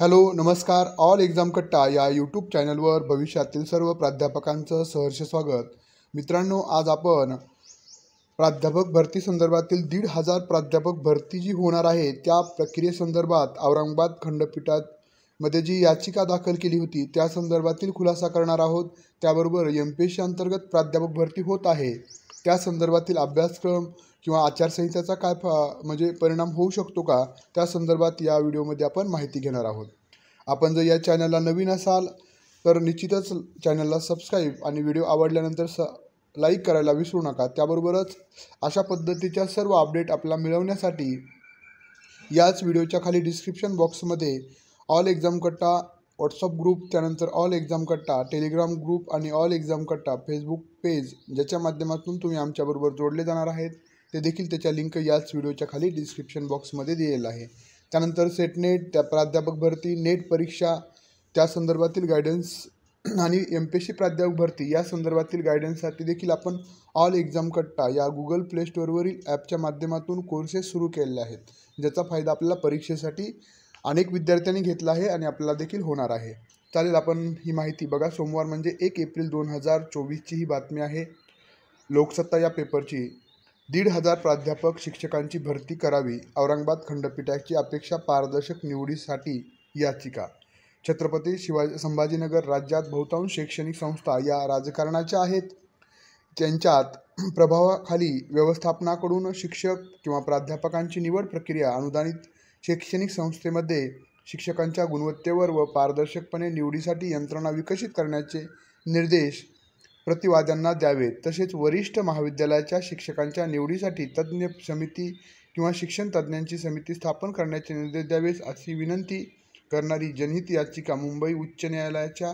hello नमस्कार all exam कट्टा या यूट्यूब चॅनलवर भविष्यातील सर्व प्राध्यापकांचं सहर्ष स्वागत मित्रांनो आज आपण प्राध्यापक भरती संदर्भातील दीड हजार प्राध्यापक भरती जी होणार आहे त्या प्रक्रियेसंदर्भात औरंगाबाद खंडपीठात मध्ये जी याचिका दाखल केली होती त्या संदर्भातील खुलासा करणार आहोत त्याबरोबर एम पी एस अंतर्गत प्राध्यापक भरती होत आहे त्या संदर्भातील अभ्यासक्रम किंवा आचारसंहितेचा काय फा म्हणजे परिणाम होऊ शकतो का त्या संदर्भात या व्हिडिओमध्ये आपण माहिती घेणार आहोत आपण जर या चॅनलला नवीन असाल तर निश्चितच चॅनलला सबस्क्राईब आणि व्हिडिओ आवडल्यानंतर स लाईक करायला विसरू नका त्याबरोबरच अशा पद्धतीच्या सर्व अपडेट आपला मिळवण्यासाठी याच व्हिडिओच्या खाली डिस्क्रिप्शन बॉक्समध्ये all exam Katta WhatsApp group त्यानंतर all exam Katta Telegram group आणि all exam Katta Facebook page ज्याच्या माध्यमातून तुम्ही आमच्याबरोबर जोडले जाणार आहेत ते देखील त्याच्या लिंक याच व्हिडिओच्या खाली डिस्क्रिप्शन बॉक्समध्ये दिलेलं आहे त्यानंतर सेटनेट त्या प्राध्यापक भरती नेट परीक्षा त्या संदर्भातील गायडन्स आणि एम पी एस सी प्राध्यापक भरती या संदर्भातील गायडन्ससाठी देखील आपण ऑल एक्झाम कट्टा या गुगल प्ले स्टोअरवरील ॲपच्या माध्यमातून कोर्सेस सुरू केलेले आहेत ज्याचा फायदा आपल्याला परीक्षेसाठी अनेक विद्यार्थ्यांनी घेतला आहे आणि आपल्याला देखील होणार आहे चालेल आपण ही माहिती बघा सोमवार म्हणजे एक एप्रिल दोन हजार चोवीसची ही बातमी आहे लोकसत्ता या पेपरची दीड हजार प्राध्यापक शिक्षकांची भरती करावी औरंगाबाद खंडपीठाची अपेक्षा पारदर्शक निवडीसाठी याचिका छत्रपती शिवाजी संभाजीनगर राज्यात बहुतांश शैक्षणिक संस्था या राजकारणाच्या आहेत त्यांच्यात प्रभावाखाली व्यवस्थापनाकडून शिक्षक किंवा प्राध्यापकांची निवड प्रक्रिया अनुदानित शैक्षणिक संस्थेमध्ये शिक्षकांच्या गुणवत्तेवर व पारदर्शकपणे निवडीसाठी यंत्रणा विकसित करण्याचे निर्देश प्रतिवाद्यांना द्यावेत तसेच वरिष्ठ महाविद्यालयाच्या शिक्षकांच्या निवडीसाठी तज्ज्ञ समिती किंवा शिक्षण तज्ज्ञांची समिती स्थापन करण्याचे निर्देश द्यावेत अशी विनंती करणारी जनहित याचिका मुंबई उच्च न्यायालयाच्या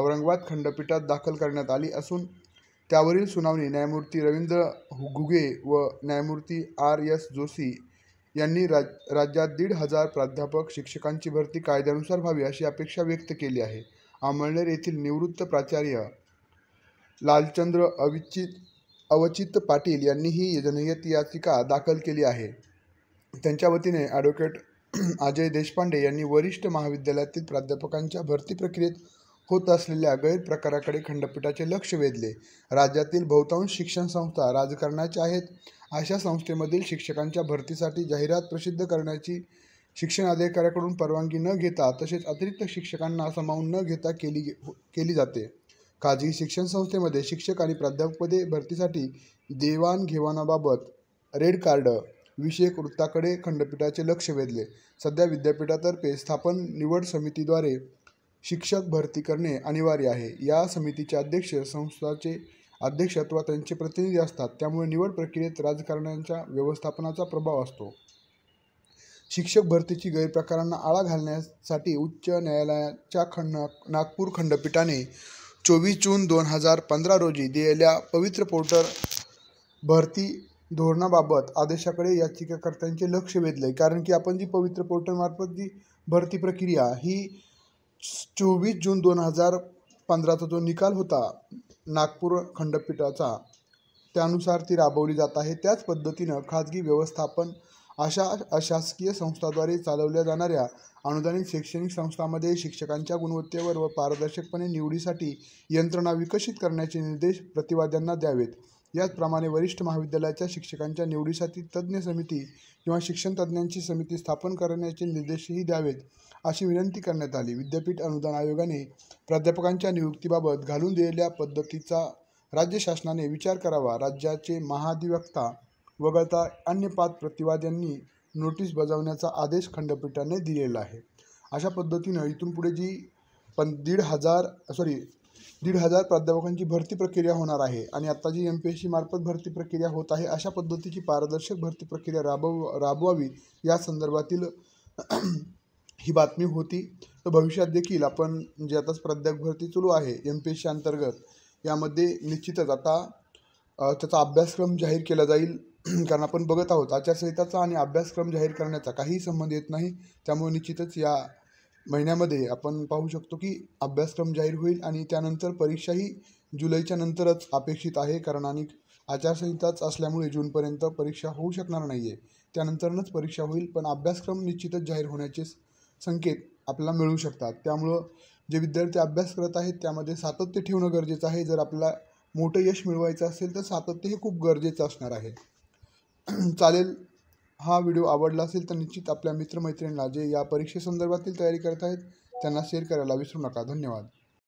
औरंगाबाद खंडपीठात दाखल करण्यात आली असून त्यावरील सुनावणी न्यायमूर्ती रवींद्र हुगुगे व न्यायमूर्ती आर एस जोशी यांनी राज राज्यात दीड हजार प्राध्यापक शिक्षकांची भरती कायद्यानुसार व्हावी अशी अपेक्षा व्यक्त केली आहे अमळनेर येथील निवृत्त प्राचार्य लालचंद्र अविचित अवचित पाटील यांनी ही जनहित याचिका दाखल केली आहे त्यांच्या वतीने ॲडव्होकेट अजय देशपांडे यांनी वरिष्ठ महाविद्यालयातील प्राध्यापकांच्या भरती प्रक्रियेत होत असलेल्या गैरप्रकाराकडे खंडपीठाचे लक्ष वेधले राज्यातील बहुतांश शिक्षण संस्था राजकारणाच्या आहेत अशा संस्थेमधील शिक्षकांच्या भरतीसाठी जाहिरात प्रसिद्ध करण्याची शिक्षण अधिकाऱ्याकडून परवानगी न घेता तसेच अतिरिक्त शिक्षकांना समावून न घेता केली हो, केली जाते खाजगी शिक्षण संस्थेमध्ये शिक्षक आणि प्राध्यापकपदे भरतीसाठी देवाणघेवाणाबाबत रेड कार्ड विषयक वृत्ताकडे खंडपीठाचे लक्ष वेधले सध्या विद्यापीठातर्फे स्थापन निवड समितीद्वारे शिक्षक भरती करणे अनिवार्य आहे या समितीचे अध्यक्ष संस्थाचे अध्यक्ष अथवा त्यांचे प्रतिनिधी असतात त्यामुळे निवड प्रक्रियेत राजकारण्यांच्या व्यवस्थापनाचा प्रभाव असतो शिक्षक भरतीची गैरप्रकारांना आळा घालण्यासाठी उच्च न्यायालयाच्या खंड नागपूर खंडपीठाने चोवीस जून दोन हजार पंधरा रोजी दिलेल्या पवित्र पोर्टर भरती धोरणाबाबत आदेशाकडे याचिकाकर्त्यांचे लक्ष वेधले कारण की आपण जी पवित्र पोर्टलमार्फत जी भरती प्रक्रिया ही चोवीस जून दोन हजार पंधराचा जो निकाल होता नागपूर खंडपीठाचा त्यानुसार ती राबवली जात आहे त्याच पद्धतीनं खाजगी व्यवस्थापन अशा अशासकीय संस्थाद्वारे चालवल्या जाणाऱ्या अनुदानित शैक्षणिक संस्थांमध्ये शिक्षकांच्या गुणवत्तेवर व पारदर्शकपणे निवडीसाठी यंत्रणा विकसित करण्याचे निर्देश प्रतिवाद्यांना द्यावेत याचप्रमाणे वरिष्ठ महाविद्यालयाच्या शिक्षकांच्या निवडीसाठी तज्ज्ञ समिती किंवा शिक्षण तज्ज्ञांची समिती स्थापन करण्याचे निर्देशही द्यावेत अशी विनंती करण्यात आली विद्यापीठ अनुदान आयोगाने प्राध्यापकांच्या नियुक्तीबाबत घालून दिलेल्या पद्धतीचा राज्य शासनाने विचार करावा राज्याचे महाधिवक्ता वगळता अन्य पाच प्रतिवाद्यांनी नोटीस बजावण्याचा आदेश खंडपीठाने दिलेला आहे अशा पद्धतीनं इथून पुढे जी पण दीड हजार सॉरी दीड हजार प्राध्यापकांची भरती प्रक्रिया होणार आहे आणि आता जी एम पी एस सीमार्फत मार्फत भरती प्रक्रिया होत आहे अशा पद्धतीची पारदर्शक भरती प्रक्रिया राबव राबवावी या संदर्भातील ही बातमी होती तर भविष्यात देखील आपण जे आता प्राध्यापक भरती चालू आहे एम पी एस सी अंतर्गत यामध्ये निश्चितच आता त्याचा अभ्यासक्रम जाहीर केला जाईल कारण आपण बघत आहोत आचारसंहिताचा आणि अभ्यासक्रम जाहीर करण्याचा काहीही संबंध येत नाही त्यामुळे निश्चितच या महिन्यामध्ये आपण पाहू शकतो की अभ्यासक्रम जाहीर होईल आणि त्यानंतर परीक्षाही जुलैच्या नंतरच अपेक्षित आहे कारण आणि आचारसंहिताच असल्यामुळे जूनपर्यंत परीक्षा होऊ शकणार नाही आहे त्यानंतरनच परीक्षा होईल पण अभ्यासक्रम निश्चितच जाहीर होण्याचे संकेत आपल्याला मिळू शकतात त्यामुळं जे विद्यार्थी अभ्यास करत आहेत त्यामध्ये सातत्य ठेवणं गरजेचं आहे जर आपला मोठं यश मिळवायचं असेल तर सातत्य हे खूप गरजेचं असणार आहे चालेल हा व्हिडिओ आवडला असेल तर निश्चित आपल्या मित्रमैत्रिणींना जे या परीक्षेसंदर्भातील तयारी करत आहेत त्यांना शेअर करायला विसरू नका धन्यवाद